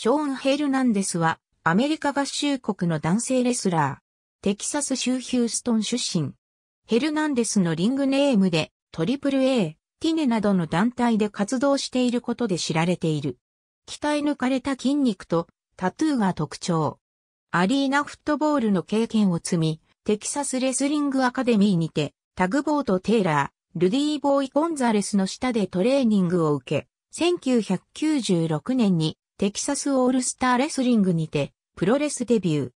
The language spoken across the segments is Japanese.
ショーン・ヘルナンデスは、アメリカ合衆国の男性レスラー、テキサス州ヒューストン出身。ヘルナンデスのリングネームで、トリプル A、ティネなどの団体で活動していることで知られている。鍛え抜かれた筋肉とタトゥーが特徴。アリーナフットボールの経験を積み、テキサスレスリングアカデミーにて、タグボート・テイラー、ルディー・ボーイ・ゴンザレスの下でトレーニングを受け、1996年にテキサスオールスターレスリングにて、プロレスデビュ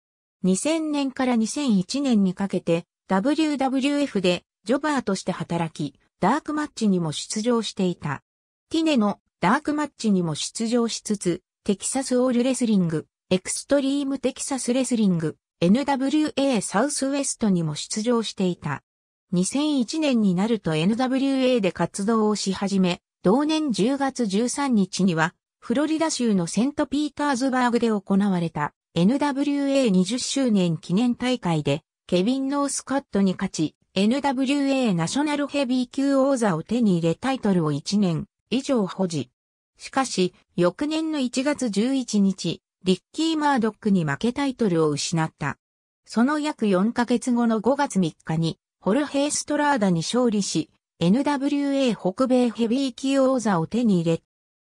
ー。2000年から2001年にかけて、WWF でジョバーとして働き、ダークマッチにも出場していた。ティネのダークマッチにも出場しつつ、テキサスオールレスリング、エクストリームテキサスレスリング、NWA サウスウェストにも出場していた。2001年になると NWA で活動をし始め、同年10月13日にはフロリダ州のセントピーターズバーグで行われた NWA20 周年記念大会でケビン・ノースカットに勝ち NWA ナショナルヘビー級王座を手に入れタイトルを1年以上保持。しかし翌年の1月11日、リッキー・マードックに負けタイトルを失った。その約4ヶ月後の5月3日にホルヘイ・ストラーダに勝利し NWA 北米ヘビー級王座を手に入れ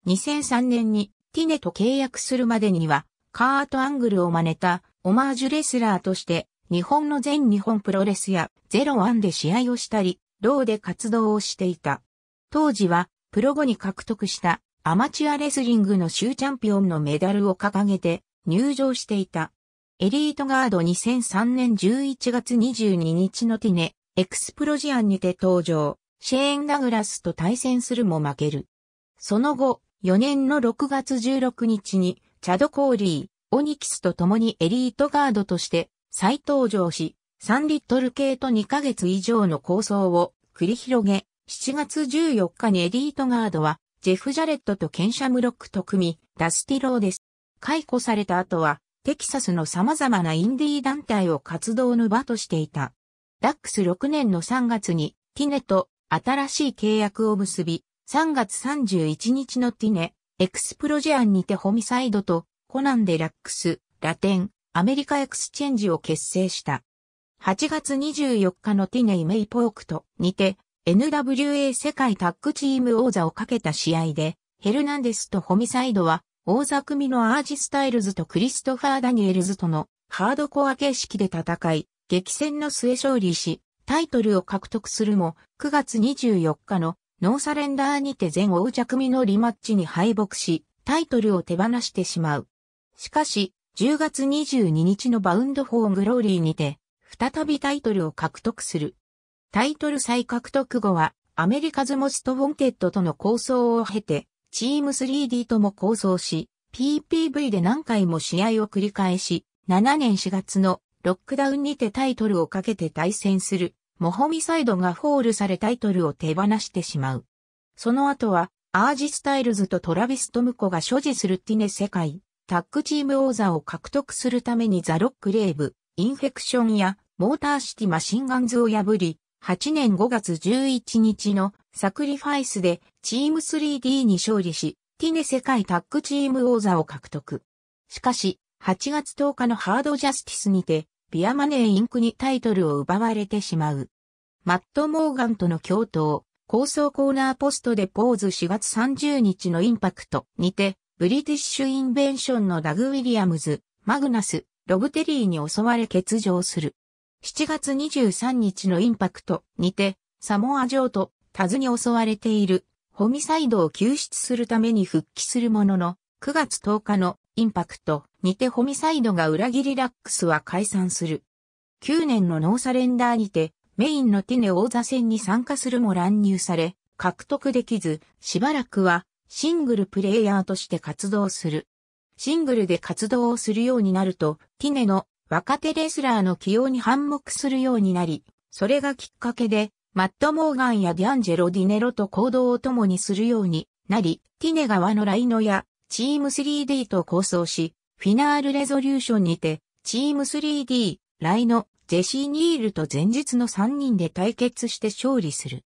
2003年にティネと契約するまでには、カート・アングルを真似たオマージュレスラーとして、日本の全日本プロレスやゼロワンで試合をしたり、ローで活動をしていた。当時は、プロ後に獲得したアマチュアレスリングの州チャンピオンのメダルを掲げて入場していた。エリートガード2003年11月22日のティネ、エクスプロジアンにて登場、シェーン・ダグラスと対戦するも負ける。その後、4年の6月16日に、チャド・コーリー、オニキスと共にエリートガードとして再登場し、3リットル系と2ヶ月以上の構想を繰り広げ、7月14日にエリートガードは、ジェフ・ジャレットとケンシャムロックと組み、ダスティローです。解雇された後は、テキサスの様々なインディー団体を活動の場としていた。ダックス6年の3月に、ティネと新しい契約を結び、3月31日のティネ、エクスプロジェアンにてホミサイドとコナンデラックス、ラテン、アメリカエクスチェンジを結成した。8月24日のティネイ・メイ・ポークとにて NWA 世界タッグチーム王座をかけた試合で、ヘルナンデスとホミサイドは王座組のアージ・スタイルズとクリストファー・ダニエルズとのハードコア形式で戦い、激戦の末勝利し、タイトルを獲得するも、9月24日のノーサレンダーにて全王者組のリマッチに敗北し、タイトルを手放してしまう。しかし、10月22日のバウンドフォーグローリーにて、再びタイトルを獲得する。タイトル再獲得後は、アメリカズ・モスト・ウォンテッドとの構想を経て、チーム 3D とも構想し、PPV で何回も試合を繰り返し、7年4月のロックダウンにてタイトルをかけて対戦するモホミサイドがフォールされタイトルを手放してしまう。その後は、アージ・スタイルズとトラビス・トムコが所持するティネ世界、タッグチーム王座を獲得するためにザ・ロック・レーブ、インフェクションや、モーターシティマシンガンズを破り、8年5月11日のサクリファイスでチーム 3D に勝利し、ティネ世界タッグチーム王座を獲得。しかし、8月10日のハードジャスティスにて、ビアマネーインクにタイトルを奪われてしまう。マット・モーガンとの共闘、構想コーナーポストでポーズ4月30日のインパクトにて、ブリティッシュ・インベンションのダグ・ウィリアムズ、マグナス、ロブテリーに襲われ欠場する。7月23日のインパクトにて、サモア城とタズに襲われている、ホミサイドを救出するために復帰するものの、9月10日のインパクト、にてホミサイドが裏切りラックスは解散する。9年のノーサレンダーにて、メインのティネ王座戦に参加するも乱入され、獲得できず、しばらくはシングルプレイヤーとして活動する。シングルで活動をするようになると、ティネの若手レスラーの起用に反目するようになり、それがきっかけで、マット・モーガンやディアンジェロ・ディネロと行動を共にするようになり、ティネ側のライノやチーム 3D と構想し、フィナールレゾリューションにて、チーム 3D、ライノ、ジェシー・ニールと前日の3人で対決して勝利する。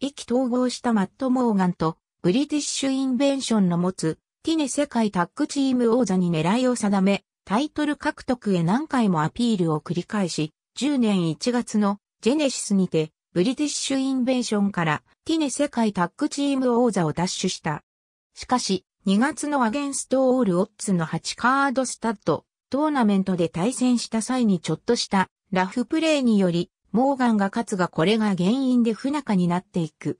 意気統合したマット・モーガンと、ブリティッシュ・インベンションの持つ、ティネ世界タッグチーム王座に狙いを定め、タイトル獲得へ何回もアピールを繰り返し、10年1月のジェネシスにて、ブリティッシュ・インベンションからティネ世界タッグチーム王座を奪取した。しかし、2月のアゲンストオールオッズの8カードスタッド、トーナメントで対戦した際にちょっとしたラフプレーにより、モーガンが勝つがこれが原因で不仲になっていく。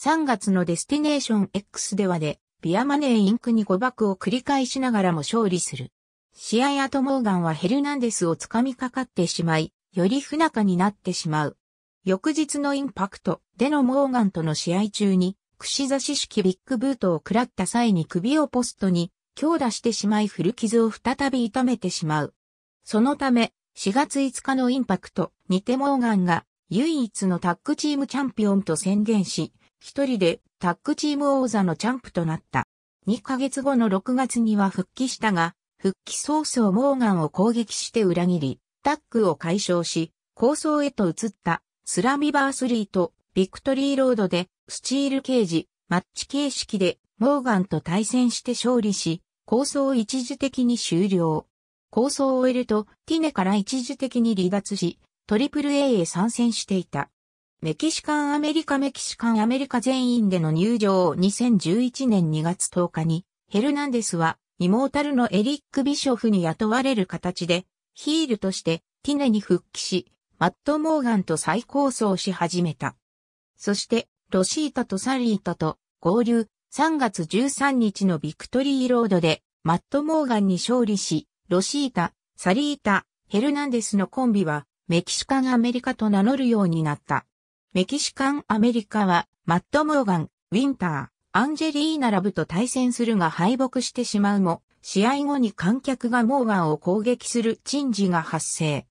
3月のデスティネーション X ではで、ビアマネーインクに誤爆を繰り返しながらも勝利する。試合後モーガンはヘルナンデスを掴みかかってしまい、より不仲になってしまう。翌日のインパクトでのモーガンとの試合中に、串刺し式ビッグブートを食らった際に首をポストに強打してしまい古傷を再び痛めてしまう。そのため、4月5日のインパクトにてモーガンが唯一のタッグチームチャンピオンと宣言し、一人でタッグチーム王座のチャンプとなった。2ヶ月後の6月には復帰したが、復帰早々モーガンを攻撃して裏切り、タッグを解消し、構想へと移ったスラミバースリーとビクトリーロードでスチールケージ、マッチ形式でモーガンと対戦して勝利し、構想を一時的に終了。構想を終えると、ティネから一時的に離脱し、トリプル a へ参戦していた。メキシカンアメリカメキシカンアメリカ全員での入場を2011年2月10日に、ヘルナンデスは、イモータルのエリック・ビショフに雇われる形で、ヒールとしてティネに復帰し、マット・モーガンと再構想し始めた。そして、ロシータとサリータと合流、3月13日のビクトリーロードで、マット・モーガンに勝利し、ロシータ、サリータ、ヘルナンデスのコンビは、メキシカンアメリカと名乗るようになった。メキシカンアメリカは、マット・モーガン、ウィンター、アンジェリーナ・ラブと対戦するが敗北してしまうも、試合後に観客がモーガンを攻撃する珍事が発生。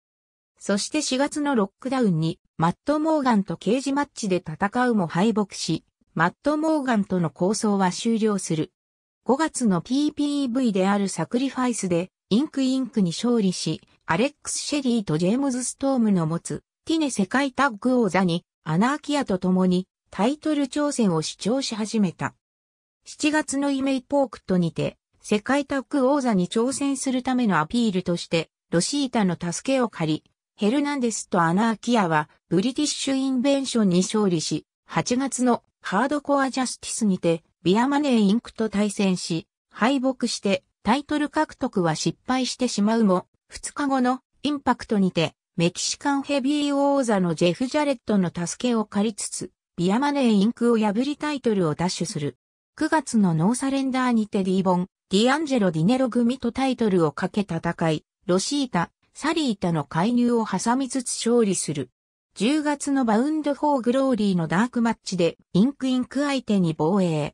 そして4月のロックダウンに、マット・モーガンと刑事マッチで戦うも敗北し、マット・モーガンとの構想は終了する。5月の PPV であるサクリファイスで、インクインクに勝利し、アレックス・シェリーとジェームズ・ストームの持つ、ティネ世界タッグ王座に、アナーキアと共に、タイトル挑戦を主張し始めた。7月のイメイポークとにて、世界タッグ王座に挑戦するためのアピールとして、ロシータの助けを借り、ヘルナンデスとアナーキアは、ブリティッシュインベンションに勝利し、8月のハードコアジャスティスにて、ビアマネーインクと対戦し、敗北してタイトル獲得は失敗してしまうも、2日後のインパクトにて、メキシカンヘビー王座のジェフ・ジャレットの助けを借りつつ、ビアマネーインクを破りタイトルを奪取する。9月のノーサレンダーにてディーボン、ディアンジェロ・ディネロ組とタイトルをかけ戦い、ロシータ、サリータの介入を挟みつつ勝利する。10月のバウンドフォーグローリーのダークマッチでインクインク相手に防衛。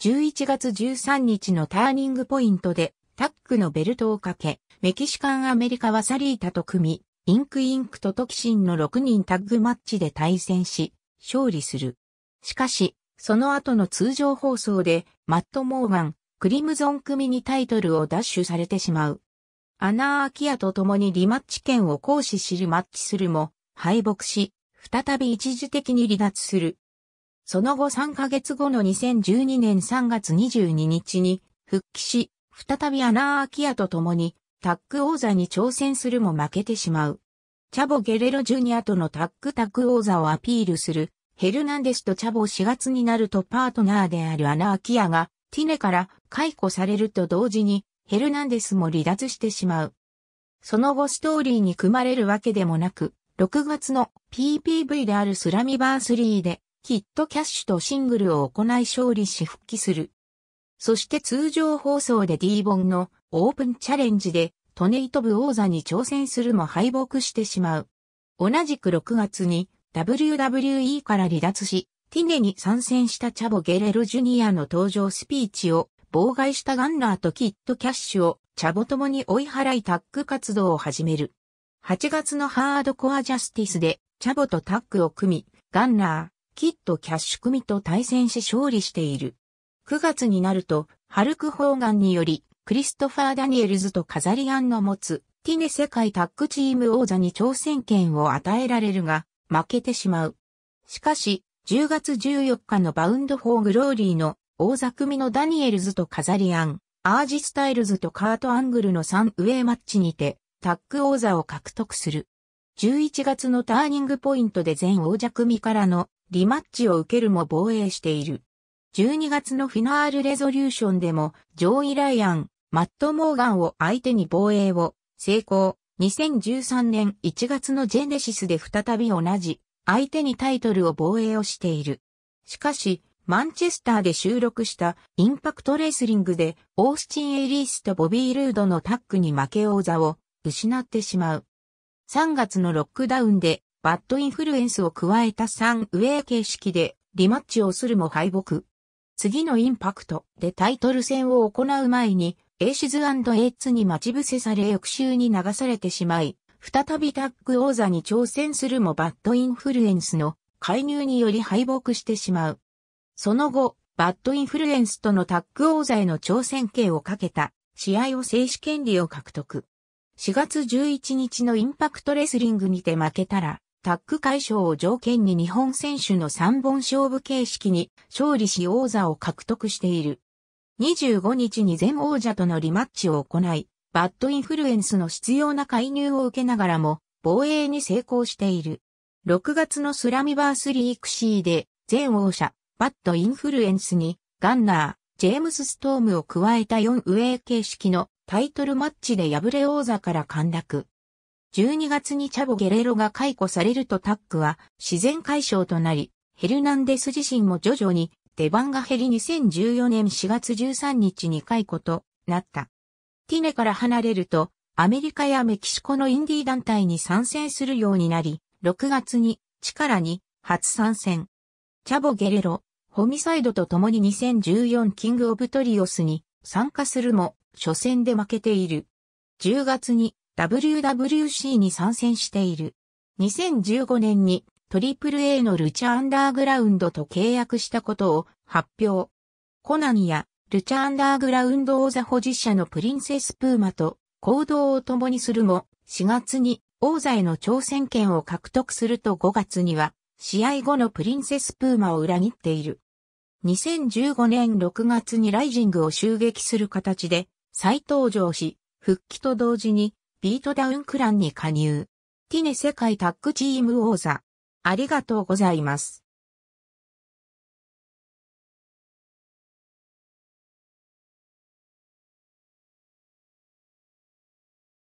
11月13日のターニングポイントでタックのベルトをかけ、メキシカンアメリカはサリータと組み、インクインクとトキシンの6人タッグマッチで対戦し、勝利する。しかし、その後の通常放送で、マット・モーガン、クリムゾン組にタイトルを奪取されてしまう。アナーアキアと共にリマッチ権を行使しリマッチするも、敗北し、再び一時的に離脱する。その後3ヶ月後の2012年3月22日に復帰し、再びアナーアキアと共にタッグ王座に挑戦するも負けてしまう。チャボ・ゲレロ・ジュニアとのタッグタッグ王座をアピールするヘルナンデスとチャボ4月になるとパートナーであるアナーキアがティネから解雇されると同時にヘルナンデスも離脱してしまう。その後ストーリーに組まれるわけでもなく、6月の PPV であるスラミバースリーで、キットキャッシュとシングルを行い勝利し復帰する。そして通常放送で D ボンのオープンチャレンジでトネイトブ王座に挑戦するも敗北してしまう。同じく6月に WWE から離脱し、ティネに参戦したチャボゲレロジュニアの登場スピーチを妨害したガンラーとキッドキャッシュをチャボともに追い払いタッグ活動を始める。8月のハードコアジャスティスでチャボとタッグを組み、ガンラー、キッドキャッシュ組と対戦し勝利している。9月になると、ハルク・ホーガンにより、クリストファー・ダニエルズとカザリアンの持つ、ティネ世界タッグチーム王座に挑戦権を与えられるが、負けてしまう。しかし、10月14日のバウンド・フォー・グローリーの大座組のダニエルズとカザリアン、アージスタイルズとカートアングルの3ウェイマッチにて、タッグ王座を獲得する。11月のターニングポイントで全王者組からのリマッチを受けるも防衛している。12月のフィナールレゾリューションでも、ジョーイ・ライアン、マット・モーガンを相手に防衛を成功。2013年1月のジェネシスで再び同じ相手にタイトルを防衛をしている。しかし、マンチェスターで収録したインパクトレスリングでオースチン・エリースとボビー・ルードのタッグに負け王座を失ってしまう。3月のロックダウンでバッドインフルエンスを加えた3ウェイ形式でリマッチをするも敗北。次のインパクトでタイトル戦を行う前にエイシズエイツに待ち伏せされ翌週に流されてしまい、再びタッグ王座に挑戦するもバッドインフルエンスの介入により敗北してしまう。その後、バッドインフルエンスとのタッグ王座への挑戦権をかけた試合を制止権利を獲得。4月11日のインパクトレスリングにて負けたら、タッグ解消を条件に日本選手の3本勝負形式に勝利し王座を獲得している。25日に全王者とのリマッチを行い、バッドインフルエンスの必要な介入を受けながらも防衛に成功している。6月のスラミバースリークシーで全王者バットインフルエンスに、ガンナー、ジェームズ・ストームを加えた4ウェイ形式のタイトルマッチで敗れ王座から陥落。12月にチャボ・ゲレロが解雇されるとタックは自然解消となり、ヘルナンデス自身も徐々に出番が減り2014年4月13日に解雇となった。ティネから離れると、アメリカやメキシコのインディー団体に参戦するようになり、6月に、力に、初参戦。チャボ・ゲレロ、ホミサイドと共に2014キングオブトリオスに参加するも、初戦で負けている。10月に WWC に参戦している。2015年に AAA のルチャアンダーグラウンドと契約したことを発表。コナンやルチャアンダーグラウンド王座保持者のプリンセスプーマと行動を共にするも、4月に王座への挑戦権を獲得すると5月には試合後のプリンセスプーマを裏切っている。2015年6月にライジングを襲撃する形で再登場し、復帰と同時にビートダウンクランに加入。ティネ世界タッグチーム王座。ありがとうございます。